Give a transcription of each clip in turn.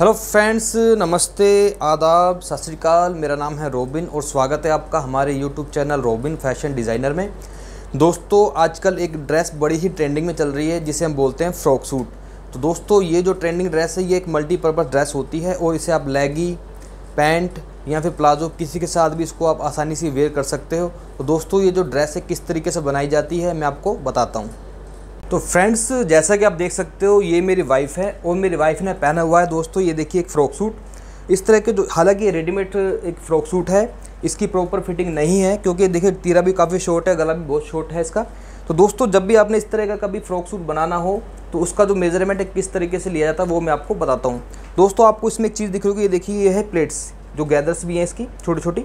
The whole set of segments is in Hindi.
हेलो फ्रेंड्स नमस्ते आदाब सत श्रीकाल मेरा नाम है रोबिन और स्वागत है आपका हमारे YouTube channel Robin fashion designer में दोस्तों आजकल एक ड्रेस बड़ी ही ट्रेंडिंग में चल रही है जिसे हम बोलते हैं फ्रॉक सूट तो दोस्तों ये जो ट्रेंडिंग ड्रेस है ये एक मल्टीपर्पज़ ड्रेस होती है और इसे आप लेगी पैंट या फिर प्लाजो किसी के साथ भी इसको आप आसानी से वेयर कर सकते हो तो दोस्तों ये जो ड्रेस है किस तरीके से बनाई जाती है मैं आपको बताता हूँ तो फ्रेंड्स जैसा कि आप देख सकते हो ये मेरी वाइफ़ है और मेरी वाइफ़ ने पहना हुआ है दोस्तों ये देखिए एक फ़्रॉक सूट इस तरह के जो हालांकि ये रेडीमेड एक फ़्रॉक सूट है इसकी प्रॉपर फिटिंग नहीं है क्योंकि देखिए तीरा भी काफ़ी शॉर्ट है गला भी बहुत शॉर्ट है इसका तो दोस्तों जब भी आपने इस तरह का कभी फ़्रॉक सूट बनाना हो तो उसका जो मेजरमेंट है किस तरीके से लिया जाता है वो मैं आपको बताता हूँ दोस्तों आपको इसमें एक चीज़ दिख रही होगी ये देखिए ये है प्लेट्स जो गैदर्स भी हैं इसकी छोटी छोटी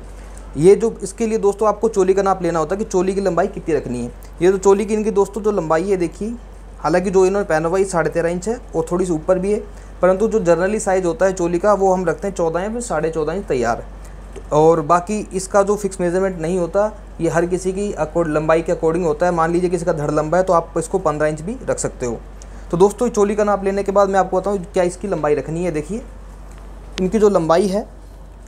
ये जो इसके लिए दोस्तों आपको चोली का नाप लेना होता है कि चोली की लंबाई कितनी रखनी है ये जो चोली की इनकी दोस्तों जो लंबाई है देखिए हालांकि जो इन्होंने पहना हुआ है साढ़े तेरह इंच है और थोड़ी सी ऊपर भी है परंतु जो जनरली साइज़ होता है चोली का वो हम रखते हैं चौदह या फिर साढ़े चौदह इंच तैयार तो और बाकी इसका जो फिक्स मेजरमेंट नहीं होता ये हर किसी की अकॉर्ड लंबाई के अकॉर्डिंग होता है मान लीजिए किसी का धड़ लंबा है तो आप इसको पंद्रह इंच भी रख सकते हो तो दोस्तों चोली का नाप लेने के बाद मैं आपको बताऊँ क्या इसकी लंबाई रखनी है देखिए इनकी जो लंबाई है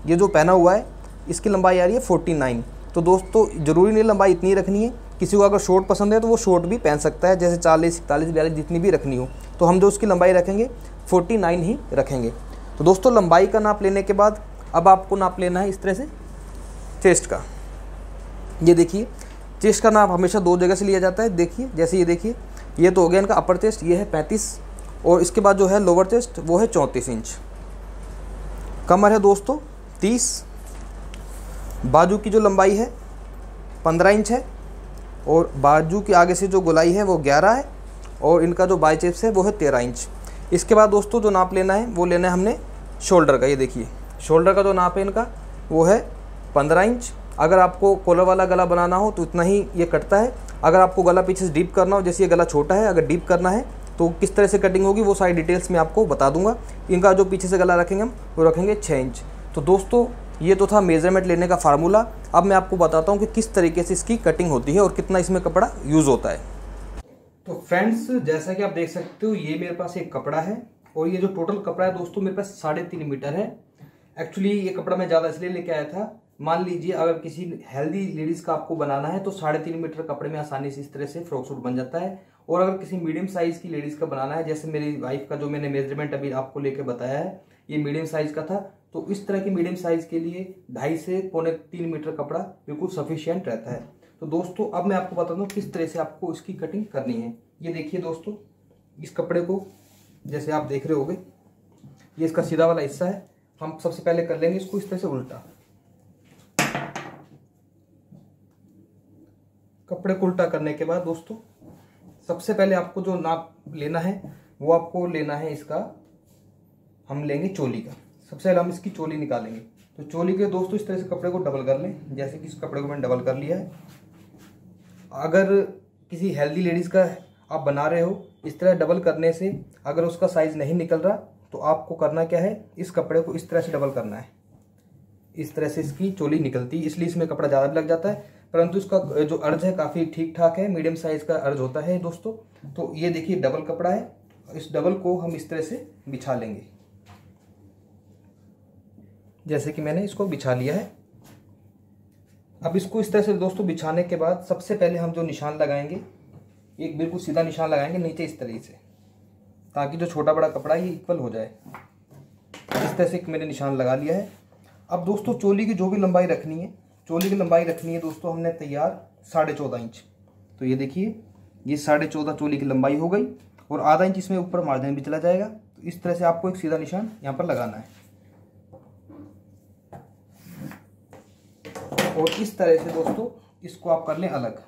ये जो पहना हुआ है इसकी लंबाई आ रही है फोर्टी नाइन तो दोस्तों ज़रूरी नहीं लंबाई इतनी रखनी है किसी को अगर शॉर्ट पसंद है तो वो शॉर्ट भी पहन सकता है जैसे चालीस इकतालीस बयालीस जितनी भी रखनी हो तो हम जो उसकी लंबाई रखेंगे फोर्टी नाइन ही रखेंगे तो दोस्तों लंबाई का नाप लेने के बाद अब आपको नाप लेना है इस तरह से चेस्ट का ये देखिए चेस्ट का नाप हमेशा दो जगह से लिया जाता है देखिए जैसे ये देखिए ये तो हो गया इनका अपर चेस्ट ये है पैंतीस और इसके बाद जो है लोअर चेस्ट वो है चौंतीस इंच कमर है दोस्तों तीस बाजू की जो लंबाई है पंद्रह इंच है और बाजू के आगे से जो गोलाई है वो ग्यारह है और इनका जो बाइचेप्स है वो है तेरह इंच इसके बाद दोस्तों जो नाप लेना है वो लेना है हमने शोल्डर का ये देखिए शोल्डर का जो नाप है इनका वो है पंद्रह इंच अगर आपको कॉलर वाला गला बनाना हो तो उतना ही ये कटता है अगर आपको गला पीछे से डीप करना हो जैसे ये गला छोटा है अगर डीप करना है तो किस तरह से कटिंग होगी वो सारी डिटेल्स मैं आपको बता दूंगा इनका जो पीछे से गला रखेंगे हम वो रखेंगे छः इंच तो दोस्तों ये तो था मेज़रमेंट लेने का फार्मूला अब मैं आपको बताता हूँ कि किस तरीके से इसकी कटिंग होती है और कितना इसमें कपड़ा यूज़ होता है तो फ्रेंड्स जैसा कि आप देख सकते हो ये मेरे पास एक कपड़ा है और ये जो टोटल कपड़ा है दोस्तों मेरे पास साढ़े तीन मीटर है एक्चुअली ये कपड़ा मैं ज़्यादा इसलिए लेके आया था मान लीजिए अगर किसी हेल्दी लेडीज़ का आपको बनाना है तो साढ़े तीन मीटर कपड़े में आसानी से इस तरह से फ्रॉक सूट बन जाता है और अगर किसी मीडियम साइज़ की लेडीज़ का बनाना है जैसे मेरी वाइफ का जो मैंने मेजरमेंट अभी आपको लेकर बताया है ये मीडियम साइज का था तो इस तरह की मीडियम साइज के लिए ढाई से पौने तीन मीटर कपड़ा बिल्कुल सफिशियंट रहता है तो दोस्तों अब मैं आपको बता दूँ किस तरह से आपको इसकी कटिंग करनी है ये देखिए दोस्तों इस कपड़े को जैसे आप देख रहे होगे ये इसका सीधा वाला हिस्सा है हम सबसे पहले कर लेंगे इसको इस तरह से उल्टा कपड़े को उल्टा करने के बाद दोस्तों सबसे पहले आपको जो नाप लेना है वो आपको लेना है इसका हम लेंगे चोली का सबसे पहले हम इसकी चोली निकालेंगे तो चोली के दोस्तों इस तरह से कपड़े को डबल कर लें जैसे कि इस कपड़े को मैंने डबल कर लिया है अगर किसी हेल्दी लेडीज़ का आप बना रहे हो इस तरह डबल करने से अगर उसका साइज़ नहीं निकल रहा तो आपको करना क्या है इस कपड़े को इस तरह से डबल करना है इस तरह से इसकी चोली निकलती है इसलिए इसमें कपड़ा ज़्यादा भी लग जाता है परंतु इसका जो अर्ज है काफ़ी ठीक ठाक है मीडियम साइज़ का अर्ज होता है दोस्तों तो ये देखिए डबल कपड़ा है इस डबल को हम इस तरह से बिछा लेंगे जैसे कि मैंने इसको बिछा लिया है अब इसको इस तरह से दोस्तों बिछाने के बाद सबसे पहले हम जो निशान लगाएंगे एक बिल्कुल सीधा निशान लगाएंगे नीचे इस तरह से ताकि जो छोटा बड़ा कपड़ा है ये इक्वल हो जाए इस तरह से एक मैंने निशान लगा लिया है अब दोस्तों चोली की जो भी लंबाई रखनी है चोली की लंबाई रखनी है दोस्तों हमने तैयार साढ़े चौदह इंच तो ये देखिए ये साढ़े चौदह चोली की लंबाई हो गई और आधा इंच इसमें ऊपर मार्जिन भी चला जाएगा तो इस तरह से आपको एक सीधा निशान यहाँ पर लगाना है और इस तरह से दोस्तों इसको आप कर लें अलग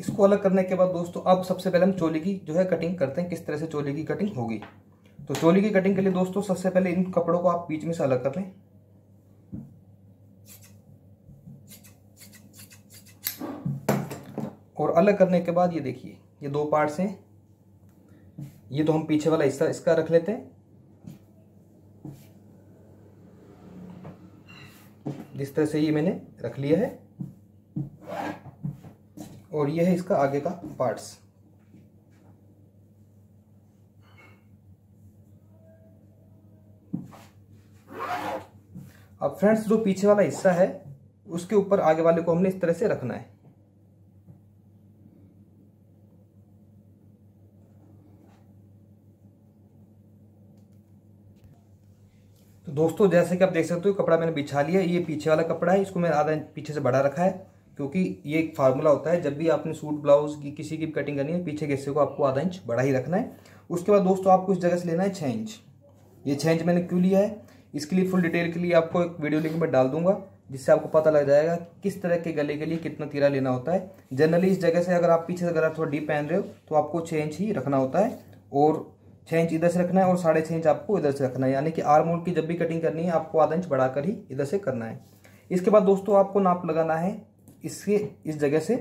इसको अलग करने के बाद दोस्तों अब सबसे पहले हम चोली की जो है कटिंग करते हैं किस तरह से चोली की कटिंग होगी तो चोली की कटिंग के लिए दोस्तों सबसे पहले इन कपड़ों को आप बीच में से अलग कर लें और अलग करने के बाद ये देखिए ये दो पार्ट्स हैं ये तो हम पीछे वाला हिस्सा इसका रख लेते हैं जिस तरह से ये मैंने रख लिया है और ये है इसका आगे का पार्ट्स अब फ्रेंड्स जो पीछे वाला हिस्सा है उसके ऊपर आगे वाले को हमने इस तरह से रखना है दोस्तों जैसे कि आप देख सकते हो कपड़ा मैंने बिछा लिया ये पीछे वाला कपड़ा है इसको मैंने आधा पीछे से बढ़ा रखा है क्योंकि ये एक फार्मूला होता है जब भी आपने सूट ब्लाउज की किसी की कटिंग करनी है पीछे के हिस्से को आपको आधा इंच बढ़ा ही रखना है उसके बाद दोस्तों आपको इस जगह से लेना है छः इंच ये छः इंच मैंने क्यों लिया है इसके लिए फुल डिटेल के लिए आपको एक वीडियो लिंक में डाल दूंगा जिससे आपको पता लग जाएगा किस तरह के गले के लिए कितना तीरा लेना होता है जनरली इस जगह से अगर आप पीछे से अगर आप थोड़ा डीप पहन रहे हो तो आपको छः इंच ही रखना होता है और छः इंच इधर से रखना है और साढ़े छः इंच आपको इधर से रखना है यानी कि आर होल की जब भी कटिंग करनी है आपको आधा इंच बढ़ाकर ही इधर से करना है इसके बाद दोस्तों आपको नाप लगाना है इसके इस जगह से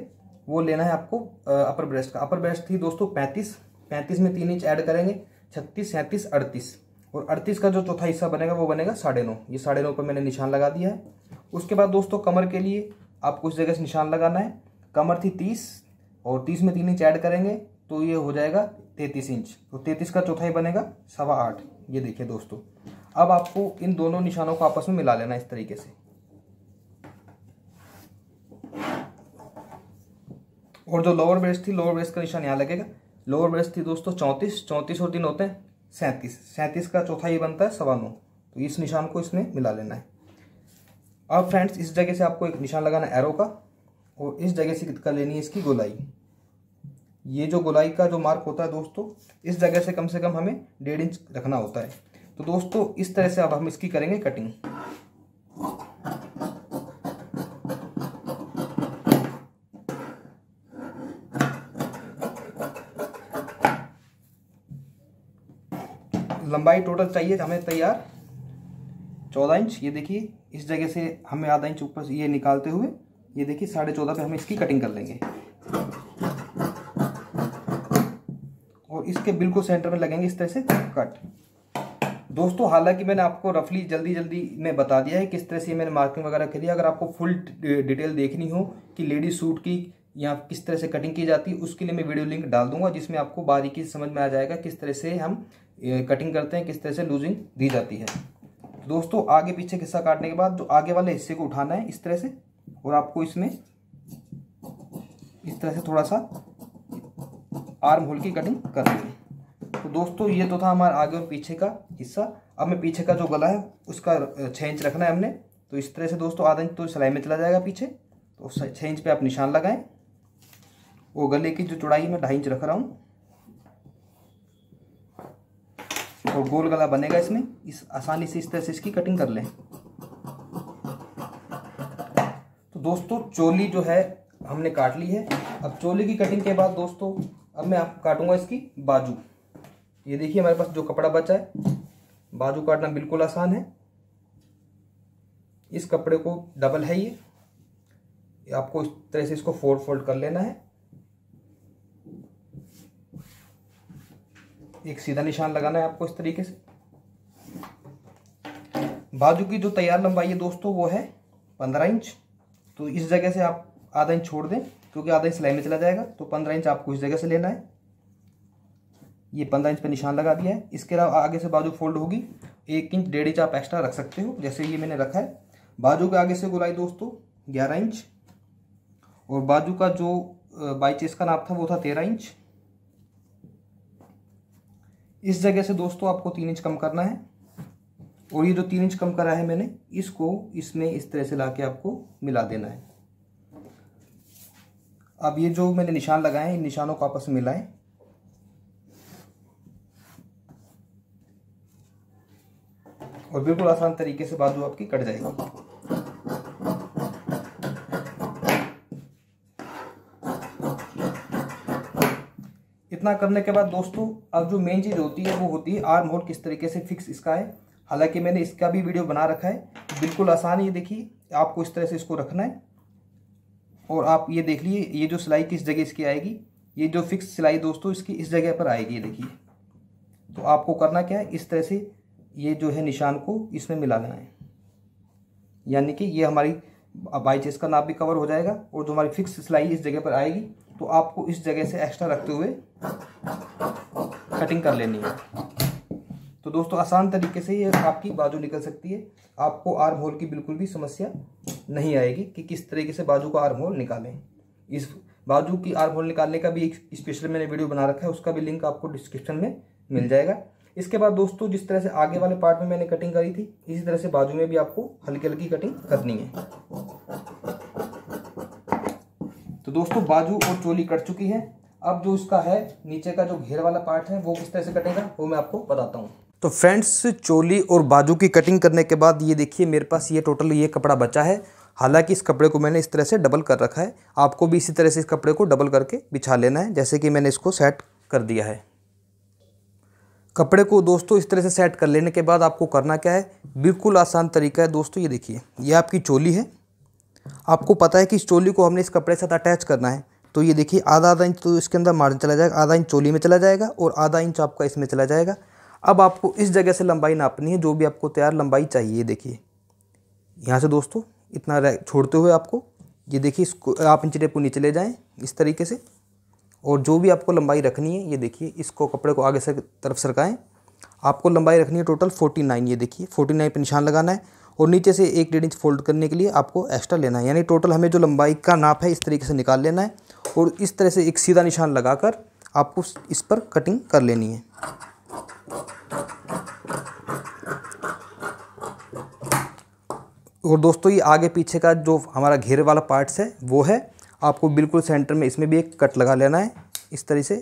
वो लेना है आपको अपर ब्रेस्ट का अपर ब्रेस्ट थी दोस्तों पैंतीस पैंतीस में तीन इंच ऐड करेंगे छत्तीस सैंतीस अड़तीस और अड़तीस का जो चौथा हिस्सा बनेगा वो बनेगा साढ़े नौ ये साढ़े नौ पर मैंने निशान लगा दिया है उसके बाद दोस्तों कमर के लिए आपको इस जगह से निशान लगाना है कमर थी तीस और तीस में तीन इंच ऐड करेंगे तो ये हो जाएगा तैतीस इंच तो तैतीस का चौथाई बनेगा सवा आठ ये देखिए दोस्तों अब आपको इन दोनों निशानों को आपस में मिला लेना इस तरीके से और जो लोअर ब्रेस्ट थी लोअर ब्रेस्ट का निशान यहाँ लगेगा लोअर ब्रेस्ट थी दोस्तों चौंतीस चौंतीस और दिन होते हैं सैंतीस सैंतीस का चौथा ही बनता है सवा नौ तो इस निशान को इसमें मिला लेना है अब फ्रेंड्स इस जगह से आपको एक निशान लगाना एरो का और इस जगह से कितना लेनी है इसकी गोलाई ये जो गोलाई का जो मार्क होता है दोस्तों इस जगह से कम से कम हमें डेढ़ इंच रखना होता है तो दोस्तों इस तरह से अब हम इसकी करेंगे कटिंग लंबाई टोटल चाहिए हमें तैयार चौदह इंच ये देखिए इस जगह से हमें आधा इंच ऊपर ये निकालते हुए ये देखिए साढ़े चौदह पे हम इसकी कटिंग कर लेंगे इसके बिल्कुल सेंटर में लगेंगे इस तरह से कट दोस्तों हालांकि मैंने आपको रफली जल्दी जल्दी में बता दिया है किस तरह से मैंने मार्किंग वगैरह करी है अगर आपको फुल डिटेल देखनी हो कि लेडीज सूट की या किस तरह से कटिंग की जाती है उसके लिए मैं वीडियो लिंक डाल दूंगा जिसमें आपको बारीकी से समझ में आ जाएगा किस तरह से हम कटिंग करते हैं किस तरह से लूजिंग दी जाती है दोस्तों आगे पीछे हिस्सा काटने के बाद जो आगे वाले हिस्से को उठाना है इस तरह से और आपको इसमें इस तरह से थोड़ा सा आर्म होल की कटिंग कर देंगे तो दोस्तों ये तो था हमारा आगे और पीछे का हिस्सा अब मैं पीछे का जो गला है उसका छः इंच रखना है हमने तो इस तरह से दोस्तों आधा इंच तो सिलाई में चला जाएगा पीछे तो छः इंच पे आप निशान लगाएं वो गले की जो चौड़ाई मैं ढाई इंच रख रहा हूँ और तो गोल गला बनेगा इसमें इस आसानी से इस तरह से इसकी कटिंग कर लें तो दोस्तों चोली जो है हमने काट ली है अब चोली की कटिंग के बाद दोस्तों अब मैं आप काटूंगा इसकी बाजू ये देखिए हमारे पास जो कपड़ा बचा है बाजू काटना बिल्कुल आसान है इस कपड़े को डबल है ये आपको इस तरह से इसको फोल्ड फोल्ड कर लेना है एक सीधा निशान लगाना है आपको इस तरीके से बाजू की जो तैयार लंबाई है दोस्तों वो है पंद्रह इंच तो इस जगह से आप आधा इंच छोड़ दें क्योंकि आधा इंच सिलाई में चला जाएगा तो पंद्रह इंच आपको इस जगह से लेना है ये पंद्रह इंच पर निशान लगा दिया है इसके अलावा आगे से बाजू फोल्ड होगी एक इंच डेढ़ इंच आप एक्स्ट्रा रख सकते हो जैसे ये मैंने रखा है बाजू के आगे से गुलाई दोस्तों ग्यारह इंच और बाजू का जो बाईचेस का नाप था वो था तेरह इंच इस जगह से दोस्तों आपको तीन इंच कम करना है और ये जो तीन इंच कम करा है मैंने इसको इसमें इस तरह से ला के आपको मिला देना है अब ये जो मैंने निशान लगाए इन निशानों को आपस में मिलाएं और बिल्कुल आसान तरीके से बाजू आपकी कट जाएगी इतना करने के बाद दोस्तों अब जो मेन चीज़ होती है वो होती है आर्म होल किस तरीके से फिक्स इसका है हालांकि मैंने इसका भी वीडियो बना रखा है बिल्कुल आसान है देखिए आपको इस तरह से इसको रखना है और आप ये देख लीजिए ये जो सिलाई किस जगह इसकी आएगी ये जो फिक्स सिलाई दोस्तों इसकी इस जगह पर आएगी देखिए तो आपको करना क्या है इस तरह से ये जो है निशान को इसमें मिला लेना है यानी कि ये हमारी बाई चेस का नाप भी कवर हो जाएगा और जो हमारी फिक्स सिलाई इस जगह पर आएगी तो आपको इस जगह से एक्स्ट्रा रखते हुए कटिंग कर लेनी है तो दोस्तों आसान तरीके से ये आपकी बाजू निकल सकती है आपको आर्म होल की बिल्कुल भी समस्या नहीं आएगी कि किस तरीके से बाजू का आर्म होल निकालें इस बाजू की आर्म होल निकालने का भी एक स्पेशल मैंने वीडियो बना रखा है उसका भी लिंक आपको डिस्क्रिप्शन में मिल जाएगा इसके बाद दोस्तों जिस तरह से आगे वाले पार्ट में मैंने कटिंग करी थी इसी तरह से बाजू में भी आपको हल्की हल्की कटिंग करनी है तो दोस्तों बाजू और चोली कट चुकी है अब जो इसका है नीचे का जो घेर वाला पार्ट है वो किस तरह से कटेगा वो मैं आपको बताता हूँ तो फ्रेंड्स चोली और बाजू की कटिंग करने के बाद ये देखिए मेरे पास ये टोटल ये कपड़ा बचा है हालांकि इस कपड़े को मैंने इस तरह से डबल कर रखा है आपको भी इसी तरह से इस कपड़े को डबल करके बिछा लेना है जैसे कि मैंने इसको सेट कर दिया है कपड़े को दोस्तों इस तरह से सेट कर लेने के बाद आपको करना क्या है बिल्कुल आसान तरीका है दोस्तों ये देखिए ये आपकी चोली है आपको पता है कि इस चोली को हमने इस कपड़े के साथ अटैच करना है तो ये देखिए आधा आधा इंच तो इसके अंदर मार्जिन चला जाएगा आधा इंच चोली में चला जाएगा और आधा इंच आपका इसमें चला जाएगा अब आपको इस जगह से लंबाई नापनी है जो भी आपको तैयार लंबाई चाहिए देखिए यहाँ से दोस्तों इतना छोड़ते हुए आपको ये देखिए इसको आप इंच टेप को नीचे ले जाएँ इस तरीके से और जो भी आपको लंबाई रखनी है ये देखिए इसको कपड़े को आगे से तरफ सरकाएँ आपको लंबाई रखनी है टोटल फोर्टी नाइन ये देखिए फोर्टी नाइन पर निशान लगाना है और नीचे से एक डेढ़ इंच फोल्ड करने के लिए आपको एक्स्ट्रा लेना है यानी टोटल हमें जो लंबाई का नाप है इस तरीके से निकाल लेना है और इस तरह से एक सीधा निशान कर आपको इस पर कटिंग कर लेनी है और दोस्तों ये आगे पीछे का जो हमारा घेरे वाला पार्ट्स है वो है आपको बिल्कुल सेंटर में इसमें भी एक कट लगा लेना है इस तरह से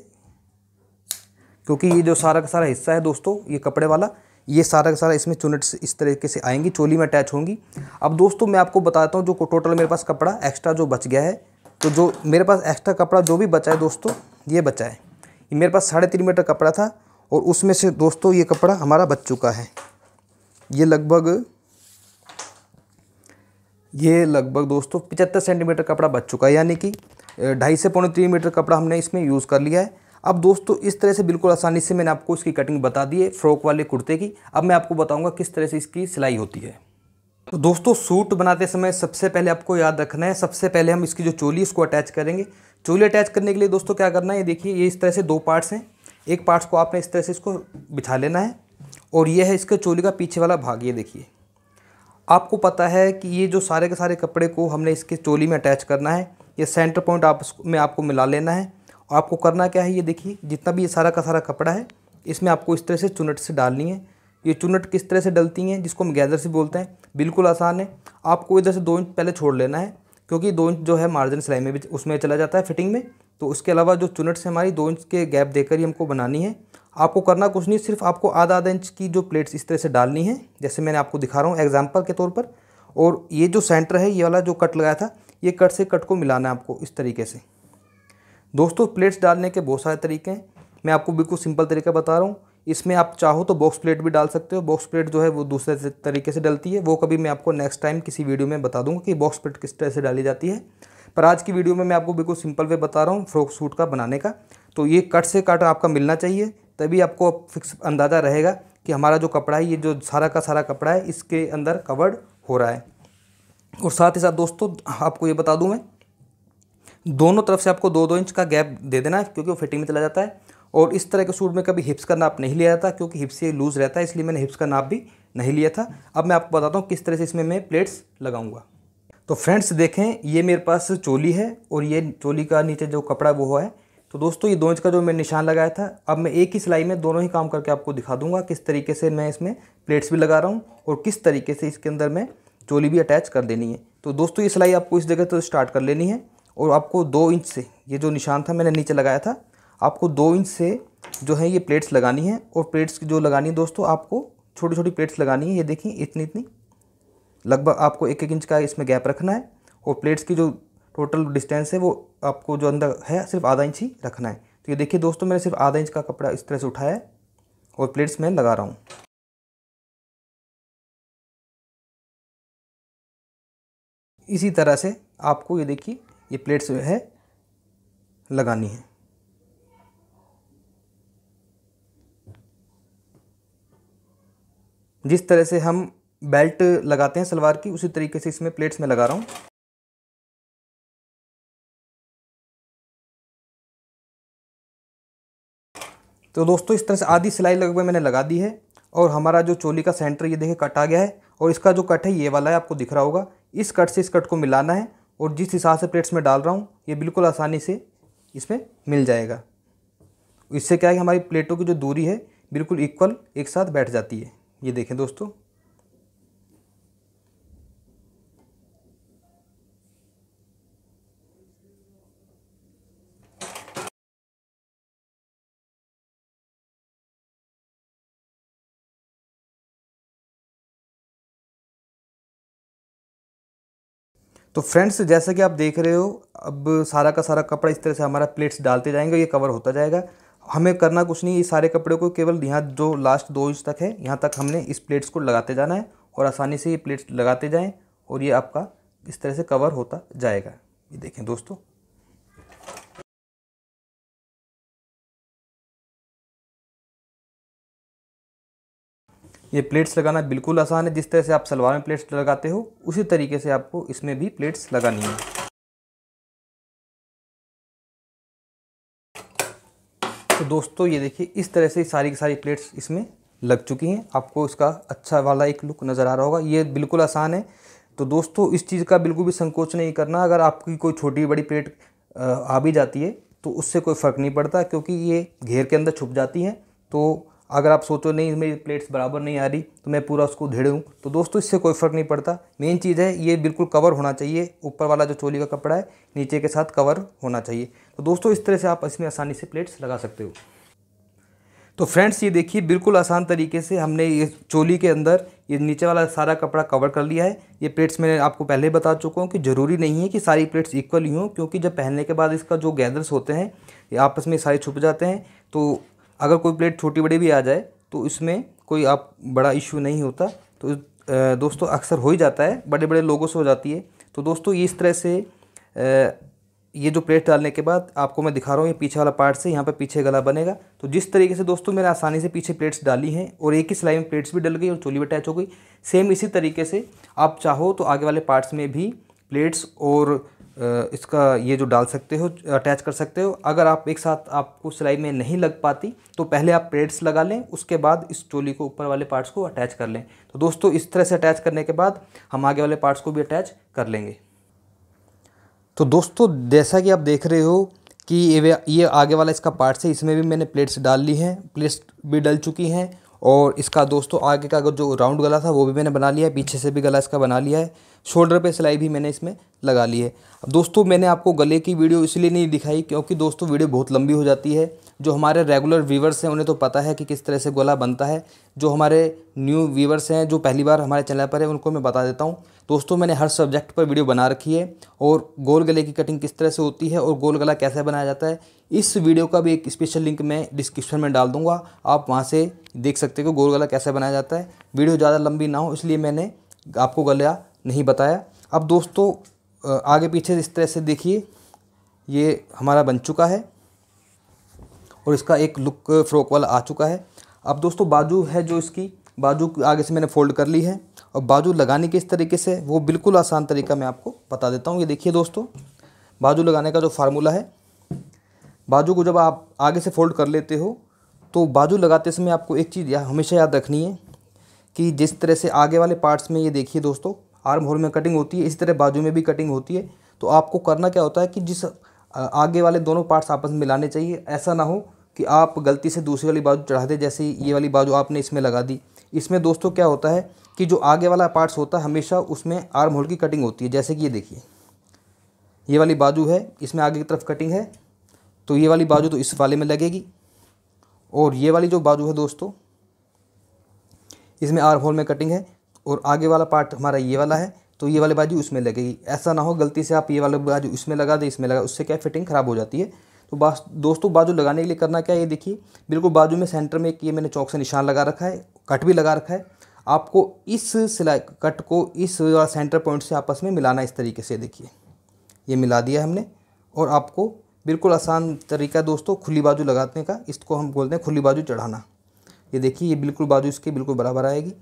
क्योंकि ये जो सारा का सारा हिस्सा है दोस्तों ये कपड़े वाला ये सारा का सारा इसमें चुनट इस तरीके से आएंगी चोली में अटैच होंगी अब दोस्तों मैं आपको बताता हूँ जो टोटल मेरे पास कपड़ा एक्स्ट्रा जो बच गया है तो जो मेरे पास एक्स्ट्रा कपड़ा जो भी बचा है दोस्तों ये बचा है मेरे पास साढ़े तीन मीटर कपड़ा था और उसमें से दोस्तों ये कपड़ा हमारा बच चुका है ये लगभग ये लगभग दोस्तों पचहत्तर सेंटीमीटर कपड़ा बच चुका है यानी कि ढाई से पौने तीन मीटर कपड़ा हमने इसमें यूज़ कर लिया है अब दोस्तों इस तरह से बिल्कुल आसानी से मैंने आपको इसकी कटिंग बता दी है फ्रॉक वाले कुर्ते की अब मैं आपको बताऊंगा किस तरह से इसकी सिलाई होती है तो दोस्तों सूट बनाते समय सबसे पहले आपको याद रखना है सबसे पहले हम इसकी जो चोली इसको अटैच करेंगे चोली अटैच करने के लिए दोस्तों क्या करना है ये देखिए ये इस तरह से दो पार्ट्स हैं एक पार्ट्स को आपने इस तरह से इसको बिठा लेना है और यह है इसके चोली का पीछे वाला भाग ये देखिए आपको पता है कि ये जो सारे के सारे कपड़े को हमने इसके चोली में अटैच करना है ये सेंटर पॉइंट आप में आपको मिला लेना है और आपको करना क्या है ये देखिए जितना भी ये सारा का सारा कपड़ा है इसमें आपको इस तरह से चुनट से डालनी है ये चुनट किस तरह से डलती हैं जिसको हम गैदर से बोलते हैं बिल्कुल आसान है आपको इधर से दो इंच पहले छोड़ लेना है क्योंकि दो इंच जो है मार्जिन सिलाई में भी उसमें चला जाता है फिटिंग में तो उसके अलावा जो चुनट से हमारी दो इंच के गैप देकर ही हमको बनानी है आपको करना कुछ नहीं सिर्फ आपको आधा आधा इंच की जो प्लेट्स इस तरह से डालनी है जैसे मैंने आपको दिखा रहा हूँ एग्जाम्पल के तौर पर और ये जो सेंटर है ये वाला जो कट लगाया था ये कट से कट को मिलाना है आपको इस तरीके से दोस्तों प्लेट्स डालने के बहुत सारे तरीके हैं मैं आपको बिल्कुल सिंपल तरीका बता रहा हूँ इसमें आप चाहो तो बॉक्स प्लेट भी डाल सकते हो बॉक्स प्लेट जो है वो दूसरे तरीके से डलती है वो कभी मैं आपको नेक्स्ट टाइम किसी वीडियो में बता दूंगा कि बॉक्स प्लेट किस तरह से डाली जाती है पर आज की वीडियो में मैं आपको बिल्कुल सिंपल वे बता रहा हूँ फ्रॉक सूट का बनाने का तो ये कट से कट आपका मिलना चाहिए तभी आपको फिक्स अंदाज़ा रहेगा कि हमारा जो कपड़ा है ये जो सारा का सारा कपड़ा है इसके अंदर कवर्ड हो रहा है और साथ ही साथ दोस्तों आपको ये बता दूँ मैं दोनों तरफ से आपको दो दो इंच का गैप दे देना है क्योंकि वो फिटिंग में चला जाता है और इस तरह के सूट में कभी हिप्स का नाप नहीं लिया जाता क्योंकि हिप्स ये लूज़ रहता है इसलिए मैंने हिप्स का नाप भी नहीं लिया था अब मैं आपको बताता हूँ किस तरह से इसमें मैं प्लेट्स लगाऊंगा तो फ्रेंड्स देखें ये मेरे पास चोली है और ये चोली का नीचे जो कपड़ा वो है तो दोस्तों ये दो इंच का जो मैंने निशान लगाया था अब मैं एक ही सिलाई में दोनों ही काम करके आपको दिखा दूंगा किस तरीके से मैं इसमें प्लेट्स भी लगा रहा हूँ और किस तरीके से इसके अंदर मैं चोली भी अटैच कर देनी है तो दोस्तों ये सिलाई आपको इस जगह से तो स्टार्ट कर लेनी है और आपको दो इंच से ये जो निशान था मैंने नीचे लगाया था आपको दो इंच से जो है ये प्लेट्स लगानी है और प्लेट्स जो लगानी है दोस्तों आपको छोटी छोटी प्लेट्स लगानी है ये देखिए इतनी इतनी लगभग आपको एक एक इंच का इसमें गैप रखना है और प्लेट्स की जो टोटल डिस्टेंस है वो आपको जो अंदर है सिर्फ आधा इंच ही रखना है तो ये देखिए दोस्तों मैंने सिर्फ आधा इंच का कपड़ा इस तरह से उठाया है और प्लेट्स में लगा रहा हूँ इसी तरह से आपको ये देखिए ये प्लेट्स जो है लगानी है जिस तरह से हम बेल्ट लगाते हैं सलवार की उसी तरीके से इसमें प्लेट्स में लगा रहा हूँ तो दोस्तों इस तरह से आधी सिलाई लगभग मैंने लगा दी है और हमारा जो चोली का सेंटर ये देखें आ गया है और इसका जो कट है ये वाला है आपको दिख रहा होगा इस कट से इस कट को मिलाना है और जिस हिसाब से प्लेट्स में डाल रहा हूँ ये बिल्कुल आसानी से इसमें मिल जाएगा इससे क्या है हमारी प्लेटों की जो दूरी है बिल्कुल इक्वल एक साथ बैठ जाती है ये देखें दोस्तों तो फ्रेंड्स जैसा कि आप देख रहे हो अब सारा का सारा कपड़ा इस तरह से हमारा प्लेट्स डालते जाएंगे ये कवर होता जाएगा हमें करना कुछ नहीं ये सारे कपड़े को केवल यहाँ जो लास्ट दो इंच तक है यहाँ तक हमने इस प्लेट्स को लगाते जाना है और आसानी से ये प्लेट्स लगाते जाएँ और ये आपका इस तरह से कवर होता जाएगा ये देखें दोस्तों ये प्लेट्स लगाना बिल्कुल आसान है जिस तरह से आप सलवार में प्लेट्स लगाते हो उसी तरीके से आपको इसमें भी प्लेट्स लगानी है तो दोस्तों ये देखिए इस तरह से सारी की सारी प्लेट्स इसमें लग चुकी हैं आपको इसका अच्छा वाला एक लुक नज़र आ रहा होगा ये बिल्कुल आसान है तो दोस्तों इस चीज़ का बिल्कुल भी संकोच नहीं करना अगर आपकी कोई छोटी बड़ी प्लेट आ भी जाती है तो उससे कोई फ़र्क नहीं पड़ता क्योंकि ये घेर के अंदर छुप जाती हैं तो अगर आप सोचो नहीं मेरी प्लेट्स बराबर नहीं आ रही तो मैं पूरा उसको धेड़ूँ तो दोस्तों इससे कोई फ़र्क नहीं पड़ता मेन चीज़ है ये बिल्कुल कवर होना चाहिए ऊपर वाला जो चोली का कपड़ा है नीचे के साथ कवर होना चाहिए तो दोस्तों इस तरह से आप इसमें आसानी से प्लेट्स लगा सकते हो तो फ्रेंड्स ये देखिए बिल्कुल आसान तरीके से हमने ये चोली के अंदर ये नीचे वाला सारा कपड़ा कवर कर लिया है ये प्लेट्स मैंने आपको पहले बता चुका हूँ कि ज़रूरी नहीं है कि सारी प्लेट्स इक्वल ही हों क्योंकि जब पहनने के बाद इसका जो गैदर्स होते हैं ये आपस में सारे छुप जाते हैं तो अगर कोई प्लेट छोटी बड़ी भी आ जाए तो इसमें कोई आप बड़ा इश्यू नहीं होता तो दोस्तों अक्सर हो ही जाता है बड़े बड़े लोगों से हो जाती है तो दोस्तों इस तरह से ये जो प्लेट डालने के बाद आपको मैं दिखा रहा हूँ ये पीछे वाला पार्ट से यहाँ पर पीछे गला बनेगा तो जिस तरीके से दोस्तों मैंने आसानी से पीछे प्लेट्स डाली हैं और एक ही सिलाई में प्लेट्स भी डल गई और चोली भी अटैच हो गई सेम इसी तरीके से आप चाहो तो आगे वाले पार्ट्स में भी प्लेट्स और इसका ये जो डाल सकते हो अटैच कर सकते हो अगर आप एक साथ आपको सिलाई में नहीं लग पाती तो पहले आप प्लेट्स लगा लें उसके बाद इस चोली को ऊपर वाले पार्ट्स को अटैच कर लें तो दोस्तों इस तरह से अटैच करने के बाद हम आगे वाले पार्ट्स को भी अटैच कर लेंगे तो दोस्तों जैसा कि आप देख रहे हो कि ये ये आगे वाला इसका पार्ट्स है इसमें भी मैंने प्लेट्स डाल ली हैं प्लेट्स भी डल चुकी हैं और इसका दोस्तों आगे का जो राउंड गला था वो भी मैंने बना लिया है पीछे से भी गला इसका बना लिया है शोल्डर पे सिलाई भी मैंने इसमें लगा ली है दोस्तों मैंने आपको गले की वीडियो इसलिए नहीं दिखाई क्योंकि दोस्तों वीडियो बहुत लंबी हो जाती है जो हमारे रेगुलर व्यूवर्स हैं उन्हें तो पता है कि किस तरह से गला बनता है जो हमारे न्यू व्यूवर्स हैं जो पहली बार हमारे चैनल पर है उनको मैं बता देता हूँ दोस्तों मैंने हर सब्जेक्ट पर वीडियो बना रखी है और गोल गले की कटिंग किस तरह से होती है और गोल गला कैसे बनाया जाता है इस वीडियो का भी एक स्पेशल लिंक मैं डिस्क्रिप्शन में डाल दूँगा आप वहाँ से देख सकते हो गोल गला कैसे बनाया जाता है वीडियो ज़्यादा लंबी ना हो इसलिए मैंने आपको गला नहीं बताया अब दोस्तों आगे पीछे इस तरह से देखिए ये हमारा बन चुका है और इसका एक लुक फ्रॉक वाला आ चुका है अब दोस्तों बाजू है जो इसकी बाजू आगे से मैंने फोल्ड कर ली है और बाजू लगाने के इस तरीके से वो बिल्कुल आसान तरीका मैं आपको बता देता हूँ ये देखिए दोस्तों बाजू लगाने का जो फार्मूला है बाजू को जब आप आगे से फोल्ड कर लेते हो तो बाजू लगाते समय आपको एक चीज़ या, हमेशा याद रखनी है कि जिस तरह से आगे वाले पार्ट्स में ये देखिए दोस्तों आर्म होल में कटिंग होती है इसी तरह बाजू में भी कटिंग होती है तो आपको करना क्या होता है कि जिस आगे वाले दोनों पार्ट्स आपस में मिलाने चाहिए ऐसा ना हो कि आप गलती से दूसरी वाली बाजू चढ़ा दें जैसे ये वाली बाजू आपने इसमें लगा दी इसमें दोस्तों क्या होता है कि जो आगे वाला पार्ट्स होता है हमेशा उसमें आर्म होल की कटिंग होती है जैसे कि ये देखिए ये वाली बाजू है इसमें आगे की तरफ कटिंग है तो ये वाली बाजू तो इस वाले में लगेगी और ये वाली जो बाजू है दोस्तों इसमें आर्म होल में कटिंग है और आगे वाला पार्ट हमारा ये वाला है तो ये वाले बाजू उसमें लगेगी ऐसा ना हो गलती से आप ये वाले बाजू इसमें लगा दे इसमें लगा उससे क्या फिटिंग ख़राब हो जाती है तो बास दोस्तों बाजू लगाने के लिए करना क्या है ये देखिए बिल्कुल बाजू में सेंटर में एक ये मैंने चौक से निशान लगा रखा है कट भी लगा रखा है आपको इस सिलाई कट को इस सेंटर पॉइंट से आपस में मिलाना इस तरीके से देखिए ये मिला दिया हमने और आपको बिल्कुल आसान तरीका दोस्तों खुली बाजू लगाने का इसको हम बोलते हैं खुली बाजू चढ़ाना ये देखिए ये बिल्कुल बाजू इसके बिल्कुल बराबर आएगी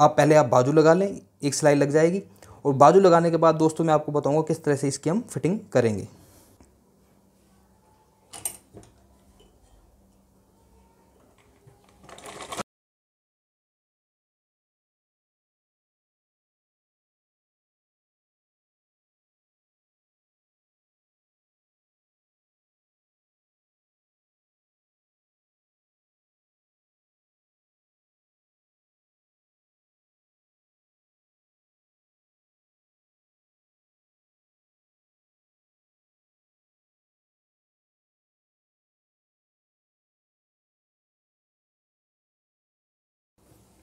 आप पहले आप बाजू लगा लें एक सिलाई लग जाएगी और बाजू लगाने के बाद दोस्तों मैं आपको बताऊंगा किस तरह से इसकी हम फिटिंग करेंगे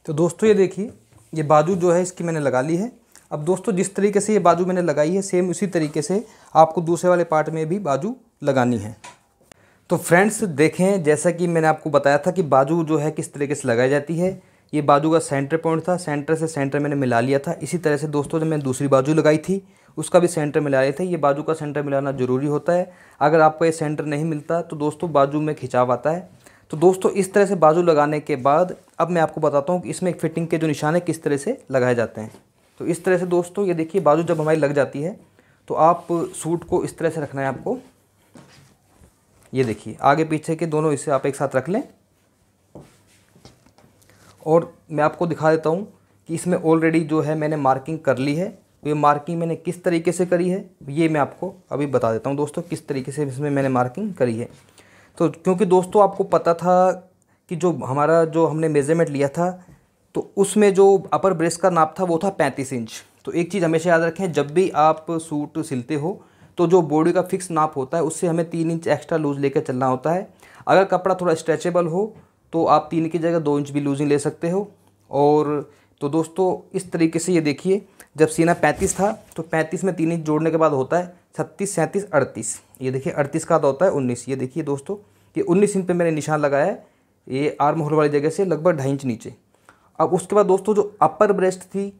तो दोस्तों ये देखिए ये बाजू जो है इसकी मैंने लगा ली है अब दोस्तों जिस तरीके से ये बाजू मैंने लगाई है सेम उसी तरीके से आपको दूसरे वाले पार्ट में भी बाजू लगानी है तो फ्रेंड्स देखें जैसा कि मैंने आपको बताया था कि बाजू जो है किस तरीके से लगाई जाती है ये बाजू का सेंटर पॉइंट था सेंटर से सेंटर मैंने मिला लिया था इसी तरह से दोस्तों जब मैंने दूसरी बाजू लगाई थी उसका भी सेंटर मिला लिया था ये बाजू का सेंटर मिलाना ज़रूरी होता है अगर आपको ये सेंटर नहीं मिलता तो दोस्तों बाजू में खिंचाव आता है तो दोस्तों इस तरह से बाजू लगाने के बाद अब मैं आपको बताता हूँ कि इसमें फिटिंग के जो निशान है किस तरह से लगाए जाते हैं तो इस तरह से दोस्तों ये देखिए बाजू जब हमारी लग जाती है तो आप सूट को इस तरह से रखना है आपको ये देखिए आगे पीछे के दोनों इसे आप एक साथ रख लें और मैं आपको दिखा देता हूँ कि इसमें ऑलरेडी जो है मैंने मार्किंग कर ली है तो ये मार्किंग मैंने किस तरीके से करी है ये मैं आपको अभी बता देता हूँ दोस्तों किस तरीके से इसमें मैंने मार्किंग करी है तो क्योंकि दोस्तों आपको पता था कि जो हमारा जो हमने मेज़रमेंट लिया था तो उसमें जो अपर ब्रेस्ट का नाप था वो था पैंतीस इंच तो एक चीज़ हमेशा याद रखें जब भी आप सूट सिलते हो तो जो बॉडी का फिक्स नाप होता है उससे हमें तीन इंच एक्स्ट्रा लूज़ लेकर चलना होता है अगर कपड़ा थोड़ा स्ट्रेचेबल हो तो आप तीन की जगह दो इंच भी लूजिंग ले सकते हो और तो दोस्तों इस तरीके से ये देखिए जब सीना पैंतीस था तो पैंतीस में तीन इंच जोड़ने के बाद होता है छत्तीस सैंतीस अड़तीस ये देखिए अड़तीस का आधा होता है उन्नीस ये देखिए दोस्तों कि उन्नीस इंच पर मैंने निशान लगाया है ये आर्म होल वाली जगह से लगभग ढाई इंच नीचे अब उसके बाद दोस्तों जो अपर ब्रेस्ट थी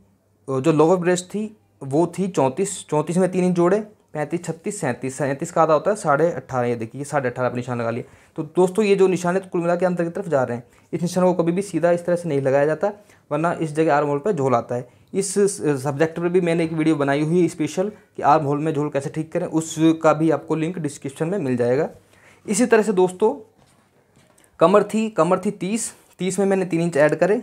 जो लोअर ब्रेस्ट थी वो थी चौंतीस चौंतीस में तीन इंच जोड़े पैंतीस छत्तीस सैंतीस सैंतीस का आधा होता है साढ़े अट्ठारह ये देखिए साढ़े अट्ठारह पर निशान लगा लिया तो दोस्तों ये जो निशान है तो कुल मिला के अंतर की तरफ जा रहे हैं इस निशान को कभी भी सीधा इस तरह से नहीं लगाया जाता वरना इस जगह आर्म होल पर झोल आता है इस सब्जेक्ट पर भी मैंने एक वीडियो बनाई हुई है स्पेशल कि आर्म होल में झोल कैसे ठीक करें उसका भी आपको लिंक डिस्क्रिप्शन में मिल जाएगा इसी तरह से दोस्तों कमर थी कमर थी तीस तीस में मैंने तीन इंच ऐड करे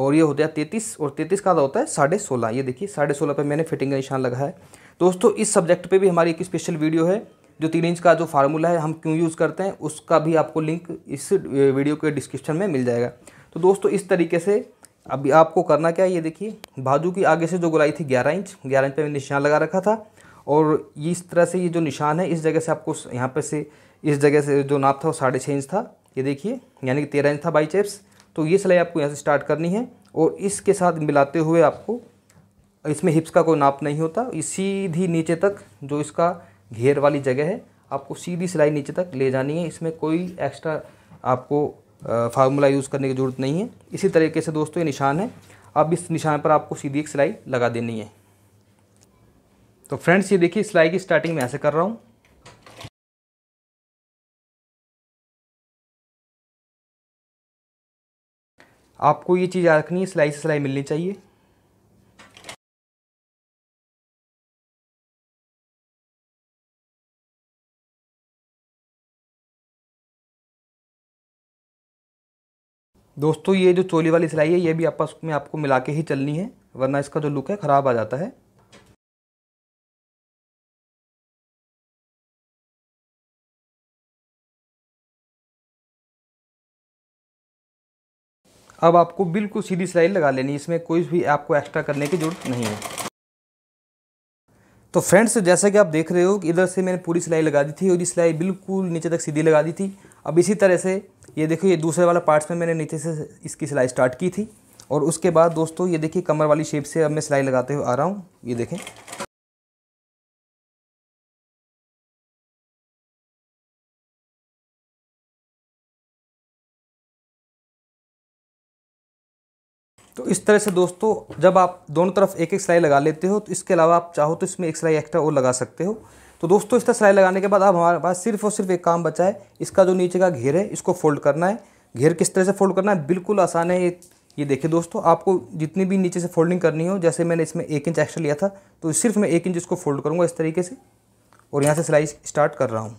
और ये होता है तैतीस और तैतीस का होता है साढ़े सोलह ये देखिए साढ़े सोलह पर मैंने फिटिंग का निशान लगा है दोस्तों इस सब्जेक्ट पे भी हमारी एक स्पेशल वीडियो है जो तीन इंच का जो फार्मूला है हम क्यों यूज़ करते हैं उसका भी आपको लिंक इस वीडियो के डिस्क्रिप्शन में मिल जाएगा तो दोस्तों इस तरीके से अभी आपको करना क्या है ये देखिए बाजू की आगे से जो गुलाई थी ग्यारह इंच ग्यारह इंच पे मैंने निशान लगा रखा था और ये इस तरह से ये जो निशान है इस जगह से आपको यहाँ पे से इस जगह से जो नाप था वो साढ़े छः इंच था ये देखिए यानी कि तेरह इंच था बाई चेप्स तो ये सिलाई आपको यहाँ से स्टार्ट करनी है और इसके साथ मिलाते हुए आपको इसमें हिप्स का कोई नाप नहीं होता सीधी नीचे तक जो इसका घेर वाली जगह है आपको सीधी सिलाई नीचे तक ले जानी है इसमें कोई एक्स्ट्रा आपको फार्मूला यूज़ करने की ज़रूरत नहीं है इसी तरीके से दोस्तों ये निशान है अब इस निशान पर आपको सीधी एक सिलाई लगा देनी है तो फ्रेंड्स ये देखिए सिलाई की स्टार्टिंग में ऐसे कर रहा हूँ आपको ये चीज़ याद रखनी है सिलाई से सिलाई मिलनी चाहिए दोस्तों ये जो चोली वाली सिलाई है ये भी आपस में आपको मिला के ही चलनी है वरना इसका जो लुक है ख़राब आ जाता है अब आपको बिल्कुल सीधी सिलाई लगा लेनी है इसमें कोई भी आपको एक्स्ट्रा करने की जरूरत नहीं है तो फ्रेंड्स जैसा कि आप देख रहे हो कि इधर से मैंने पूरी सिलाई लगा दी थी और ये सिलाई बिल्कुल नीचे तक सीधी लगा दी थी अब इसी तरह से ये देखो ये दूसरे वाला पार्ट्स में मैंने नीचे से इसकी सिलाई स्टार्ट की थी और उसके बाद दोस्तों ये देखिए कमर वाली शेप से अब मैं सिलाई लगाते हुए आ रहा हूँ ये देखें तो इस तरह से दोस्तों जब आप दोनों तरफ एक एक सिलाई लगा लेते हो तो इसके अलावा आप चाहो तो इसमें एक सिलाई एक्स्ट्रा और लगा सकते हो तो दोस्तों इस तरह सिलाई लगाने के बाद अब हमारे पास सिर्फ और सिर्फ एक काम बचा है इसका जो नीचे का घेर है इसको फोल्ड करना है घेर किस तरह से फोल्ड करना है बिल्कुल आसान है ये ये देखिए दोस्तों आपको जितनी भी नीचे से फोल्डिंग करनी हो जैसे मैंने इसमें एक इंच एक्स्ट्रा लिया था तो सिर्फ मैं एक इंच इसको फोल्ड करूँगा इस तरीके से और यहाँ से सिलाई स्टार्ट कर रहा हूँ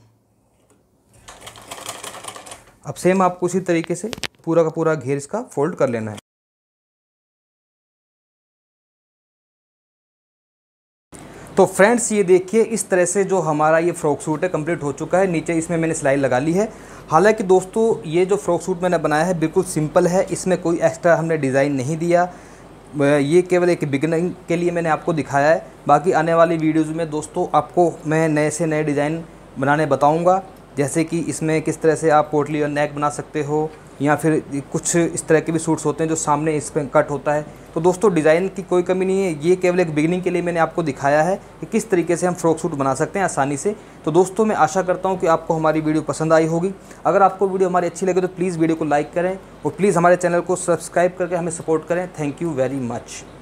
अब सेम आपको उसी तरीके से पूरा का पूरा घेर इसका फोल्ड कर लेना है तो फ्रेंड्स ये देखिए इस तरह से जो हमारा ये फ्रॉक सूट है कंप्लीट हो चुका है नीचे इसमें मैंने सिलाई लगा ली है हालांकि दोस्तों ये जो फ्रॉक सूट मैंने बनाया है बिल्कुल सिंपल है इसमें कोई एक्स्ट्रा हमने डिज़ाइन नहीं दिया ये केवल एक बिगनिंग के लिए मैंने आपको दिखाया है बाकी आने वाली वीडियोज़ में दोस्तों आपको मैं नए से नए डिज़ाइन बनाने बताऊँगा जैसे कि इसमें किस तरह से आप पोटली और नेक बना सकते हो या फिर कुछ इस तरह के भी सूट्स होते हैं जो सामने इस पर कट होता है तो दोस्तों डिज़ाइन की कोई कमी नहीं है ये केवल एक बिगनिंग के लिए मैंने आपको दिखाया है कि किस तरीके से हम फ्रॉक सूट बना सकते हैं आसानी से तो दोस्तों मैं आशा करता हूँ कि आपको हमारी वीडियो पसंद आई होगी अगर आपको वीडियो हमारी अच्छी लगे तो प्लीज़ वीडियो को लाइक करें और प्लीज़ हमारे चैनल को सब्सक्राइब करके हमें सपोर्ट करें थैंक यू वेरी मच